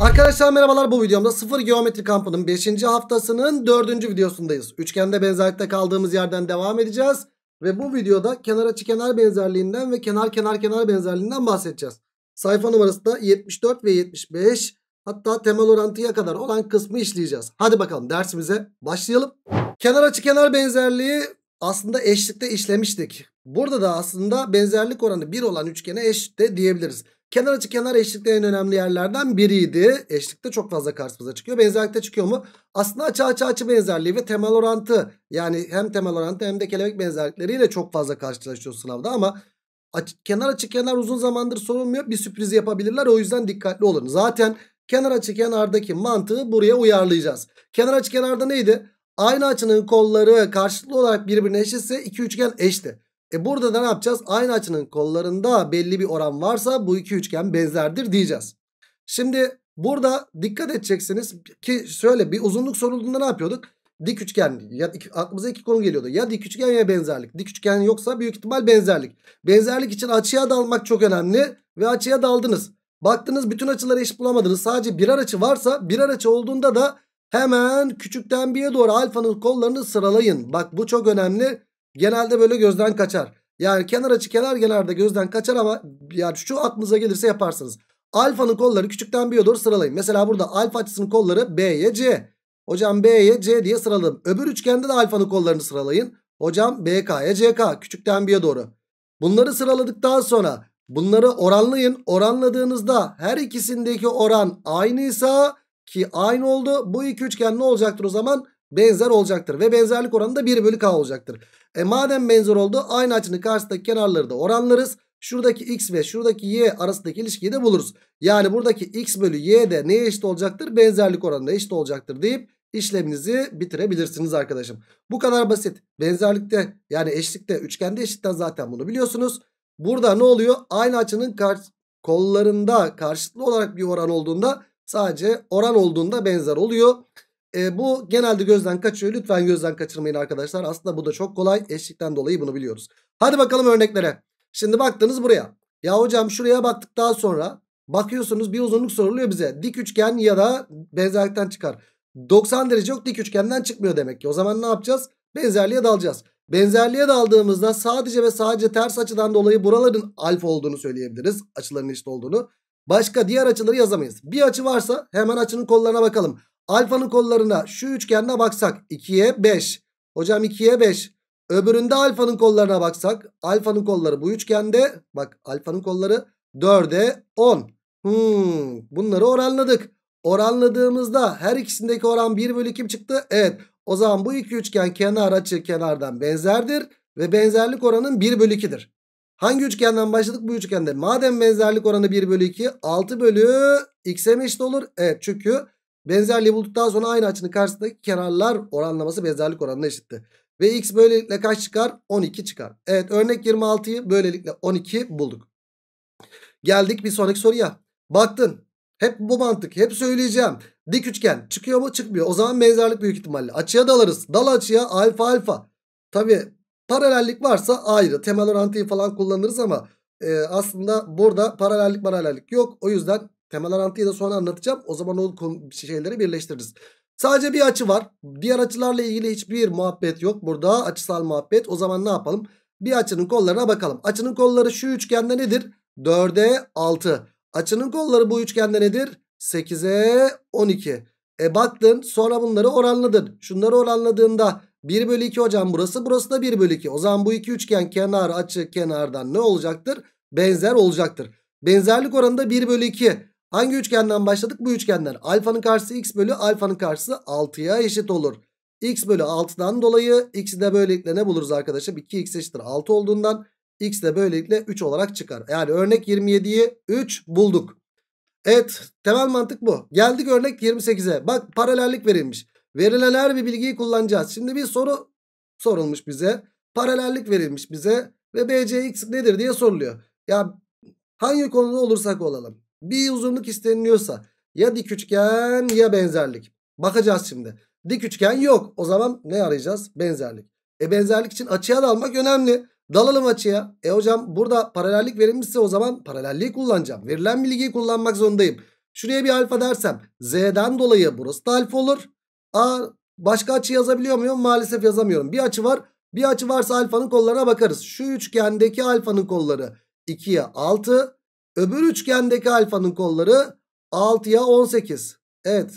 Arkadaşlar merhabalar bu videomda sıfır geometri kampının 5. haftasının 4. videosundayız. Üçgende benzerlikte kaldığımız yerden devam edeceğiz. Ve bu videoda kenar açı kenar benzerliğinden ve kenar kenar kenar benzerliğinden bahsedeceğiz. Sayfa numarası da 74 ve 75 hatta temel orantıya kadar olan kısmı işleyeceğiz. Hadi bakalım dersimize başlayalım. Kenar açı kenar benzerliği aslında eşlikte işlemiştik. Burada da aslında benzerlik oranı 1 olan üçgene eşit de diyebiliriz. Kenar açı kenar eşlikte en önemli yerlerden biriydi. Eşlikte çok fazla karşımıza çıkıyor. Benzerlikte çıkıyor mu? Aslında açı açı açı benzerliği ve temel orantı yani hem temel orantı hem de kelebek benzerlikleriyle çok fazla karşılaşıyoruz sınavda ama açı, kenar açı kenar uzun zamandır sorulmuyor. Bir sürpriz yapabilirler o yüzden dikkatli olun. Zaten kenar açı kenardaki mantığı buraya uyarlayacağız. Kenar açı kenarda neydi? Aynı açının kolları karşılıklı olarak birbirine eşitse iki üçgen eşti. E burada da ne yapacağız? Aynı açının kollarında belli bir oran varsa bu iki üçgen benzerdir diyeceğiz. Şimdi burada dikkat edeceksiniz ki şöyle bir uzunluk sorulduğunda ne yapıyorduk? Dik üçgen ya aklımıza iki konu geliyordu. Ya dik üçgen ya benzerlik. Dik üçgen yoksa büyük ihtimal benzerlik. Benzerlik için açıya dalmak çok önemli ve açıya daldınız. Baktınız bütün açıları eşit bulamadınız. Sadece birer açı varsa birer açı olduğunda da hemen küçükten bir'e doğru alfanın kollarını sıralayın. Bak bu çok önemli. Genelde böyle gözden kaçar. Yani kenar açı kenar genarda gözden kaçar ama yani şu aklınıza gelirse yaparsınız. Alfanın kolları küçükten B'ye doğru sıralayın. Mesela burada alfa açısının kolları B'ye C. Hocam B'ye C diye sıraladım. Öbür üçgende de alfanın kollarını sıralayın. Hocam BK'ya e, CK küçükten B'ye doğru. Bunları sıraladıktan sonra bunları oranlayın. Oranladığınızda her ikisindeki oran aynıysa ki aynı oldu. Bu iki üçgen ne olacaktır o zaman? Benzer olacaktır ve benzerlik oranı da 1 bölü K olacaktır. E madem benzer oldu aynı açının karşısındaki kenarları da oranlarız. Şuradaki x ve şuradaki y arasındaki ilişkiyi de buluruz. Yani buradaki x bölü y de neye eşit olacaktır? Benzerlik oranına eşit olacaktır deyip işleminizi bitirebilirsiniz arkadaşım. Bu kadar basit. Benzerlikte yani eşlikte üçgende eşitten zaten bunu biliyorsunuz. Burada ne oluyor? Aynı açının kar kollarında karşılıklı olarak bir oran olduğunda sadece oran olduğunda benzer oluyor. E, bu genelde gözden kaçıyor. Lütfen gözden kaçırmayın arkadaşlar. Aslında bu da çok kolay. Eşlikten dolayı bunu biliyoruz. Hadi bakalım örneklere. Şimdi baktınız buraya. Ya hocam şuraya baktıktan sonra bakıyorsunuz bir uzunluk soruluyor bize. Dik üçgen ya da benzerlikten çıkar. 90 derece yok dik üçgenden çıkmıyor demek ki. O zaman ne yapacağız? Benzerliğe dalacağız. Benzerliğe daldığımızda sadece ve sadece ters açıdan dolayı buraların alfa olduğunu söyleyebiliriz. Açıların eşit olduğunu. Başka diğer açıları yazamayız. Bir açı varsa hemen açının kollarına bakalım. Alfanın kollarına şu üçgende baksak 2'ye 5. Hocam 2'ye 5. Öbüründe alfanın kollarına baksak alfanın kolları bu üçgende bak alfanın kolları 4'e 10. Hmm, bunları oranladık. Oranladığımızda her ikisindeki oran 1 bölü 2 çıktı. Evet o zaman bu iki üçgen kenar açı kenardan benzerdir ve benzerlik oranın 1 bölü 2'dir. Hangi üçgenden başladık bu üçgende? Madem benzerlik oranı 1 bölü 2 6 bölü x'e mi eşit olur? Evet çünkü Benzerliği bulduktan sonra aynı açının karşısındaki kenarlar oranlaması benzerlik oranına eşitti. Ve x böylelikle kaç çıkar? 12 çıkar. Evet örnek 26'yı böylelikle 12 bulduk. Geldik bir sonraki soruya. Baktın. Hep bu mantık. Hep söyleyeceğim. Dik üçgen çıkıyor mu? Çıkmıyor. O zaman benzerlik büyük ihtimalle. Açıya dalarız. Dal açıya alfa alfa. Tabi paralellik varsa ayrı. Temel orantıyı falan kullanırız ama e, aslında burada paralellik paralellik yok. O yüzden Temel arantıyı da sonra anlatacağım. O zaman o şeyleri birleştiririz. Sadece bir açı var. Diğer açılarla ilgili hiçbir muhabbet yok. Burada açısal muhabbet. O zaman ne yapalım? Bir açının kollarına bakalım. Açının kolları şu üçgende nedir? 4'e 6. Açının kolları bu üçgende nedir? 8'e 12. E baktın sonra bunları oranladın. Şunları oranladığında 1 bölü 2 hocam burası. Burası da 1 bölü 2. O zaman bu iki üçgen kenar açı kenardan ne olacaktır? Benzer olacaktır. Benzerlik oranında 1 bölü 2. Hangi üçgenden başladık? Bu üçgenden. Alfanın karşısı x bölü alfanın karşısı 6'ya eşit olur. x bölü 6'dan dolayı x'i de böylelikle ne buluruz arkadaşlar? 2x eşittir 6 olduğundan x de böylelikle 3 olarak çıkar. Yani örnek 27'yi 3 bulduk. Evet temel mantık bu. Geldik örnek 28'e. Bak paralellik verilmiş. Verilen her bir bilgiyi kullanacağız. Şimdi bir soru sorulmuş bize. Paralellik verilmiş bize. Ve BCX nedir diye soruluyor. Ya hangi konuda olursak olalım bir uzunluk isteniliyorsa ya dik üçgen ya benzerlik. Bakacağız şimdi. Dik üçgen yok. O zaman ne arayacağız? Benzerlik. E benzerlik için açıya dalmak önemli. Dalalım açıya. E hocam burada paralellik verilmişse o zaman paralelliği kullanacağım. Verilen bilgiyi kullanmak zorundayım. Şuraya bir alfa dersem z'den dolayı burası da alfa olur. A başka açı yazabiliyor muyum? Maalesef yazamıyorum. Bir açı var. Bir açı varsa alfanın kollarına bakarız. Şu üçgendeki alfanın kolları 2'ye 6, Öbür üçgendeki alfanın kolları 6'ya 18. Evet.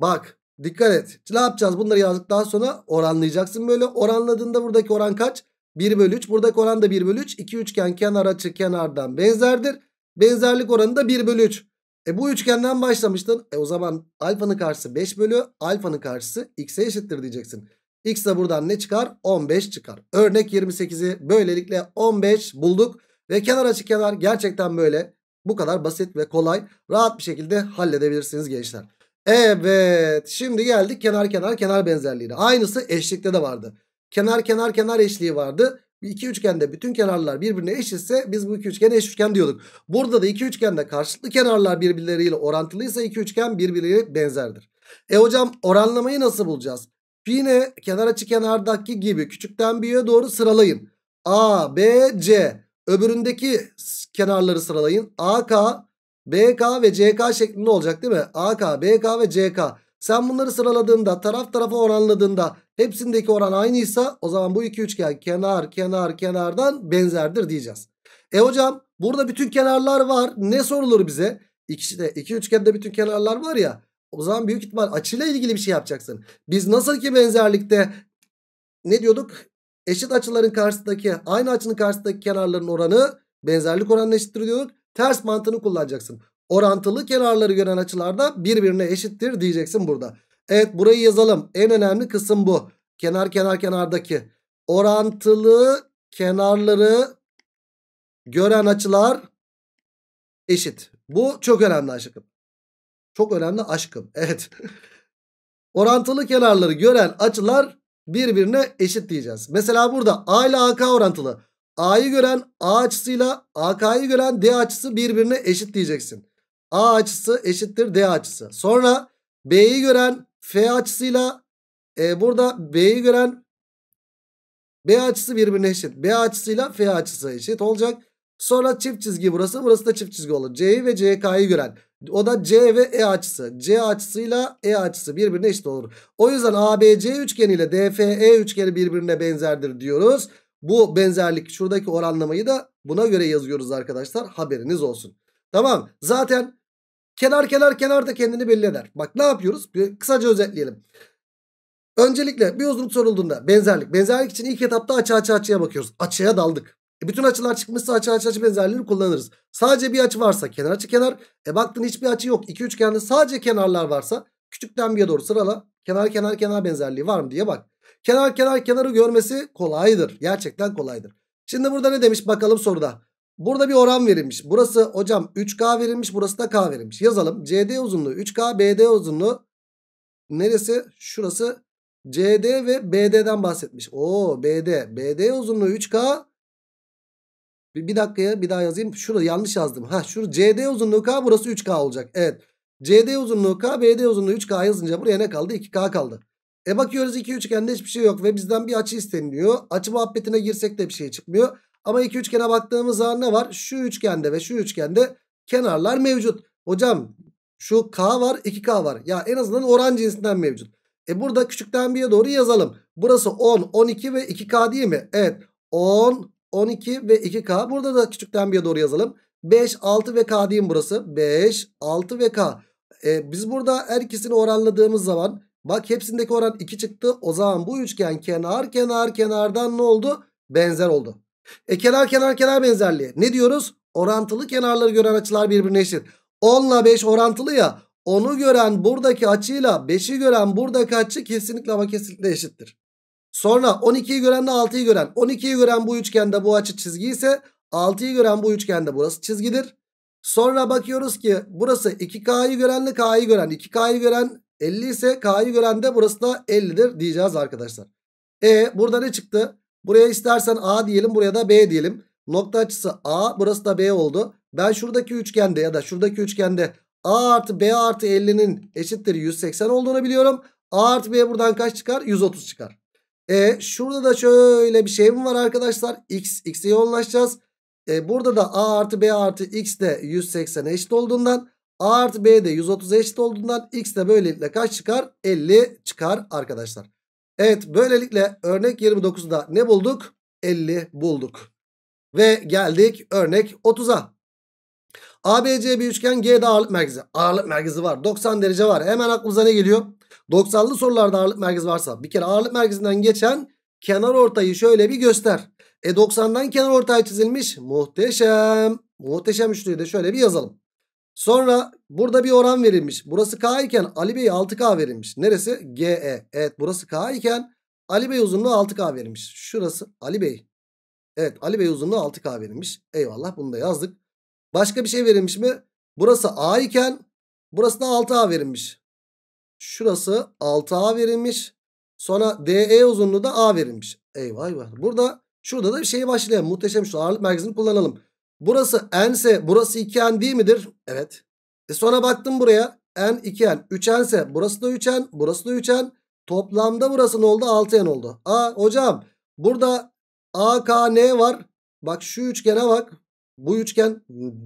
Bak dikkat et. Ne yapacağız? Bunları yazdıktan sonra oranlayacaksın böyle. Oranladığında buradaki oran kaç? 1 bölü 3. Buradaki oran da 1 bölü 3. İki üçgen kenar açı kenardan benzerdir. Benzerlik oranı da 1 bölü 3. E bu üçgenden başlamıştın. E o zaman alfanın karşısı 5 bölü alfanın karşısı x'e eşittir diyeceksin. X de buradan ne çıkar? 15 çıkar. Örnek 28'i böylelikle 15 bulduk. Ve kenar açı kenar gerçekten böyle bu kadar basit ve kolay rahat bir şekilde halledebilirsiniz gençler. Evet şimdi geldik kenar kenar kenar benzerliğine. Aynısı eşlikte de vardı. Kenar kenar kenar eşliği vardı. İki üçgende bütün kenarlar birbirine eşitse biz bu iki üçgen eş üçgen diyorduk. Burada da iki üçgende karşılıklı kenarlar birbirleriyle orantılıysa iki üçgen birbirleriyle benzerdir. E hocam oranlamayı nasıl bulacağız? Yine kenar açı kenardaki gibi küçükten büyüğe doğru sıralayın. A, B, C. Öbüründeki kenarları sıralayın. AK, BK ve CK şeklinde olacak değil mi? AK, BK ve CK. Sen bunları sıraladığında taraf tarafa oranladığında hepsindeki oran aynıysa o zaman bu iki üçgen kenar kenar kenardan benzerdir diyeceğiz. E hocam burada bütün kenarlar var. Ne sorulur bize? İki, üçgende bütün kenarlar var ya. O zaman büyük ihtimal açıyla ilgili bir şey yapacaksın. Biz nasıl ki benzerlikte ne diyorduk? Eşit açıların karşısındaki aynı açının karşısındaki kenarların oranı benzerlik oranını eşittir diyorduk. Ters mantığını kullanacaksın. Orantılı kenarları gören açılarda birbirine eşittir diyeceksin burada. Evet burayı yazalım. En önemli kısım bu. Kenar kenar kenardaki. Orantılı kenarları gören açılar eşit. Bu çok önemli aşkım. Çok önemli aşkım. Evet. Orantılı kenarları gören açılar birbirine eşit diyeceğiz. Mesela burada A ile AK orantılı. A'yı gören A açısıyla AK'yı gören D açısı birbirine eşit diyeceksin. A açısı eşittir D açısı. Sonra B'yi gören F açısıyla e, burada B'yi gören B açısı birbirine eşit. B açısıyla F açısı eşit olacak. Sonra çift çizgi burası. Burası da çift çizgi olur. C'yi ve CK'yı gören. O da C ve E açısı. C açısıyla E açısı birbirine eşit olur. O yüzden ABC üçgeniyle DFE üçgeni birbirine benzerdir diyoruz. Bu benzerlik şuradaki oranlamayı da buna göre yazıyoruz arkadaşlar. Haberiniz olsun. Tamam zaten kenar kenar kenar da kendini belli eder. Bak ne yapıyoruz? Bir, kısaca özetleyelim. Öncelikle bir uzunluk sorulduğunda benzerlik. Benzerlik için ilk etapta açı açı açıya bakıyoruz. Açıya daldık. E, bütün açılar çıkmışsa açı açı açı benzerliğini kullanırız. Sadece bir açı varsa kenar açı kenar. E baktın hiçbir açı yok. İki üçgende sadece kenarlar varsa küçükten bir doğru sırala. Kenar kenar kenar benzerliği var mı diye bak. Kenar kenar kenarı görmesi kolaydır. Gerçekten kolaydır. Şimdi burada ne demiş bakalım soruda. Burada bir oran verilmiş. Burası hocam 3K verilmiş. Burası da K verilmiş. Yazalım. CD uzunluğu 3K. BD uzunluğu neresi? Şurası CD ve BD'den bahsetmiş. Oo BD. BD uzunluğu 3K. Bir, bir dakikaya bir daha yazayım. Şurada yanlış yazdım. Ha şurada CD uzunluğu K burası 3K olacak. Evet. CD uzunluğu K, BD uzunluğu 3K yazınca buraya ne kaldı? 2K kaldı. E bakıyoruz iki üçgende hiçbir şey yok ve bizden bir açı isteniliyor. Açı muhabbetine girsek de bir şey çıkmıyor. Ama iki üçgene baktığımız zaman ne var? Şu üçgende ve şu üçgende kenarlar mevcut. Hocam şu K var 2K var. Ya en azından oran cinsinden mevcut. E burada küçükten bir'e doğru yazalım. Burası 10, 12 ve 2K değil mi? Evet 10, 12 ve 2K. Burada da küçükten bir doğru yazalım. 5, 6 ve K diyeyim burası. 5, 6 ve K. E, biz burada her ikisini oranladığımız zaman bak hepsindeki oran 2 çıktı. O zaman bu üçgen kenar kenar kenardan ne oldu? Benzer oldu. E kenar kenar kenar benzerliği. Ne diyoruz? Orantılı kenarları gören açılar birbirine eşit. 10 ile 5 orantılı ya. Onu gören buradaki açıyla 5'i gören buradaki açı kesinlikle ama kesinlikle eşittir. Sonra 12'yi görenle 6'yı gören. 12'yi gören bu üçgende bu açı çizgi ise 6'yı gören bu üçgende burası çizgidir. Sonra bakıyoruz ki burası 2K'yı görenle K'yı gören. 2K'yı gören 50 ise K'yı gören de burası da 50'dir diyeceğiz arkadaşlar. E burada ne çıktı? Buraya istersen A diyelim buraya da B diyelim. Nokta açısı A burası da B oldu. Ben şuradaki üçgende ya da şuradaki üçgende A artı B artı 50'nin eşittir 180 olduğunu biliyorum. A artı B buradan kaç çıkar? 130 çıkar. E şurada da şöyle bir şey mi var arkadaşlar? X, X'e yoğunlaşacağız. E, burada da A artı B artı X de 180 eşit olduğundan A artı B de 130 eşit olduğundan X de böylelikle kaç çıkar? 50 çıkar arkadaşlar. Evet böylelikle örnek 29'da ne bulduk? 50 bulduk. Ve geldik örnek 30'a. ABC bir üçgen G'de ağırlık merkezi. Ağırlık merkezi var. 90 derece var. Hemen aklımıza ne geliyor? 90'lı sorularda ağırlık merkezi varsa bir kere ağırlık merkezinden geçen kenar ortayı şöyle bir göster. E 90'dan kenar ortay çizilmiş. Muhteşem. Muhteşem üçlüyü de şöyle bir yazalım. Sonra burada bir oran verilmiş. Burası K iken Ali Bey 6K verilmiş. Neresi? GE. Evet burası K iken Ali Bey uzunluğu 6K verilmiş. Şurası Ali Bey. Evet Ali Bey uzunluğu 6K verilmiş. Eyvallah bunu da yazdık. Başka bir şey verilmiş mi? Burası A iken burası da 6A verilmiş. Şurası 6A verilmiş. Sonra DE uzunluğu da A verilmiş. Eyvah eyvah. Burada şurada da bir şey başlayalım. Muhteşem şu ağırlık merkezini kullanalım. Burası N ise burası 2N değil midir? Evet. E sonra baktım buraya. N 2N. 3N ise burası da 3N. Burası da 3N. Toplamda burası ne oldu? 6N oldu. A hocam burada AKN var. Bak şu üçgene bak. Bu üçgen.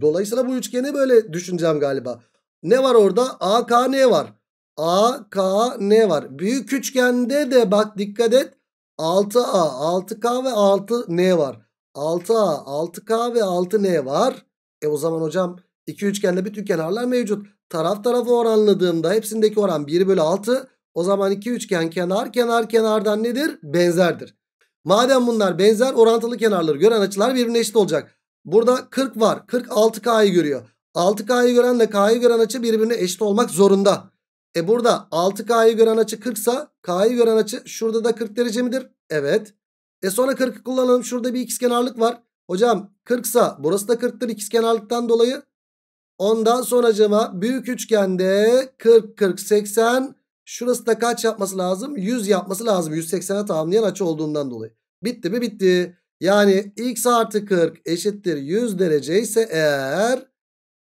Dolayısıyla bu üçgeni böyle düşüneceğim galiba. Ne var orada? AKN var. A, K, N var. Büyük üçgende de bak dikkat et. 6A, 6K ve 6N var. 6A, 6K ve 6N var. E o zaman hocam iki üçgende bütün kenarlar mevcut. Taraf tarafa oranladığımda hepsindeki oran 1 bölü 6. O zaman iki üçgen kenar kenar kenardan nedir? Benzerdir. Madem bunlar benzer orantılı kenarları gören açılar birbirine eşit olacak. Burada 40 var. 40 6K'yı görüyor. 6K'yı gören de K'yı gören açı birbirine eşit olmak zorunda. E burada 6K'yı gören açı 40 sa K'yı gören açı şurada da 40 derece midir? Evet. E sonra 40'ı kullanalım. Şurada bir ikizkenarlık var. Hocam 40 sa burası da 40'tır ikizkenarlıktan dolayı. Ondan sonracıma büyük üçgende 40 40 80 şurası da kaç yapması lazım? 100 yapması lazım. 180'e tamamlayan açı olduğundan dolayı. Bitti mi? Bitti. Yani x artı 40 eşittir 100 derece ise eğer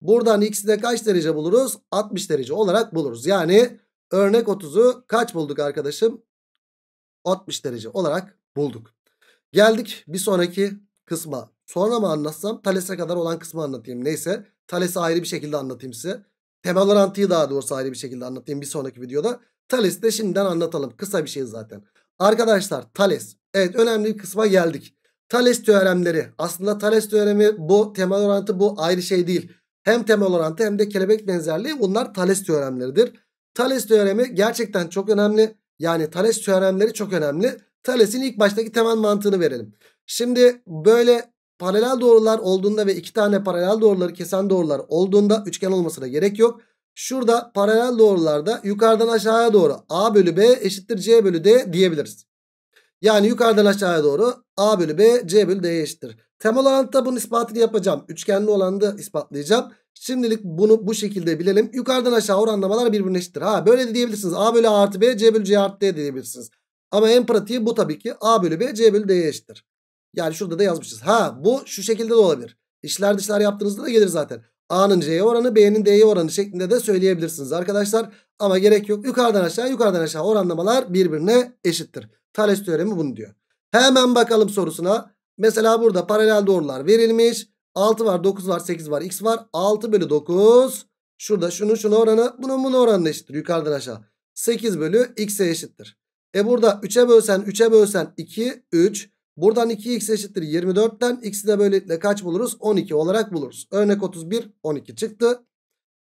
Buradan x'i de kaç derece buluruz? 60 derece olarak buluruz. Yani örnek 30'u kaç bulduk arkadaşım? 60 derece olarak bulduk. Geldik bir sonraki kısma. Sonra mı anlatsam? Tales'e kadar olan kısmı anlatayım. Neyse. Tales'i ayrı bir şekilde anlatayım size. Temel orantıyı daha doğrusu ayrı bir şekilde anlatayım bir sonraki videoda. Tales'i de şimdiden anlatalım. Kısa bir şey zaten. Arkadaşlar Tales. Evet önemli bir kısma geldik. Tales teoremleri. Aslında Tales teoremi bu. Temel orantı bu. Ayrı şey değil. Hem temel orantı hem de kelebek benzerliği bunlar Thales teoremleridir. Thales teoremi gerçekten çok önemli. Yani Thales teoremleri çok önemli. Thales'in ilk baştaki temel mantığını verelim. Şimdi böyle paralel doğrular olduğunda ve iki tane paralel doğruları kesen doğrular olduğunda üçgen olmasına gerek yok. Şurada paralel doğrularda yukarıdan aşağıya doğru a bölü b eşittir c bölü d diyebiliriz. Yani yukarıdan aşağıya doğru a bölü b c bölü d eşittir. Tem olan da bunun ispatını yapacağım. Üçgenli olanı da ispatlayacağım. Şimdilik bunu bu şekilde bilelim. Yukarıdan aşağı oranlamalar birbirine eşittir. Ha böyle de diyebilirsiniz. A bölü A artı B, C bölü C artı D diyebilirsiniz. Ama en pratiği bu tabii ki. A bölü B, C bölü D'ye eşittir. Yani şurada da yazmışız. Ha bu şu şekilde de olabilir. İşler dışlar yaptığınızda da gelir zaten. A'nın C'ye oranı, B'nin D'ye oranı şeklinde de söyleyebilirsiniz arkadaşlar. Ama gerek yok. Yukarıdan aşağı, yukarıdan aşağı oranlamalar birbirine eşittir. Thales teoremi bunu diyor. Hemen bakalım sorusuna. Mesela burada paralel doğrular verilmiş. 6 var 9 var 8 var x var. 6 bölü 9. Şurada şunu şunu oranı bunun bunun oranı eşittir. Yukarıdan aşağı. 8 bölü x'e eşittir. E burada 3'e bölsen 3'e bölsen 2 3. Buradan 2x eşittir 24'ten x'i de böylelikle kaç buluruz? 12 olarak buluruz. Örnek 31 12 çıktı.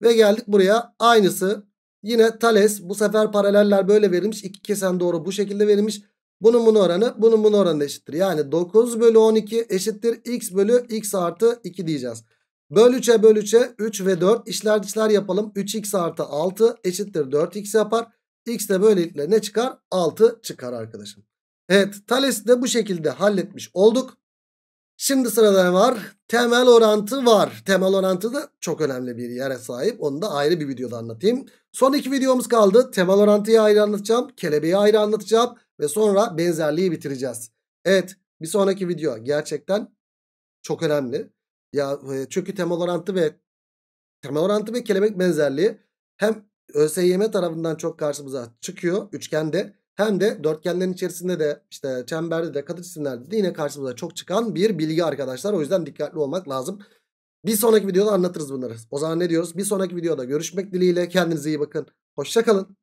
Ve geldik buraya aynısı. Yine Thales bu sefer paraleller böyle verilmiş. İki kesen doğru bu şekilde verilmiş. Bunun bunun oranı bunun bunun oranı eşittir. Yani 9 bölü 12 eşittir x bölü x artı 2 diyeceğiz. Böl 3'e böl 3'e 3 ve 4 işler dişler yapalım. 3x artı 6 eşittir 4x yapar. X de böylelikle ne çıkar? 6 çıkar arkadaşım. Evet Thales'i de bu şekilde halletmiş olduk. Şimdi sırada ne var? Temel orantı var. Temel orantı da çok önemli bir yere sahip. Onu da ayrı bir videoda anlatayım. Son iki videomuz kaldı. Temel orantıyı ayrı anlatacağım. Kelebeği ayrı anlatacağım. Ve sonra benzerliği bitireceğiz. Evet bir sonraki video gerçekten çok önemli. Ya e, çünkü temel orantı ve temel orantı ve kelebek benzerliği hem ÖSYM tarafından çok karşımıza çıkıyor üçgende hem de dörtgenlerin içerisinde de işte çemberde de katı cisimlerde de yine karşımıza çok çıkan bir bilgi arkadaşlar. O yüzden dikkatli olmak lazım. Bir sonraki videoda anlatırız bunları. O zaman ne diyoruz? Bir sonraki videoda görüşmek dileğiyle. Kendinize iyi bakın. Hoşça kalın.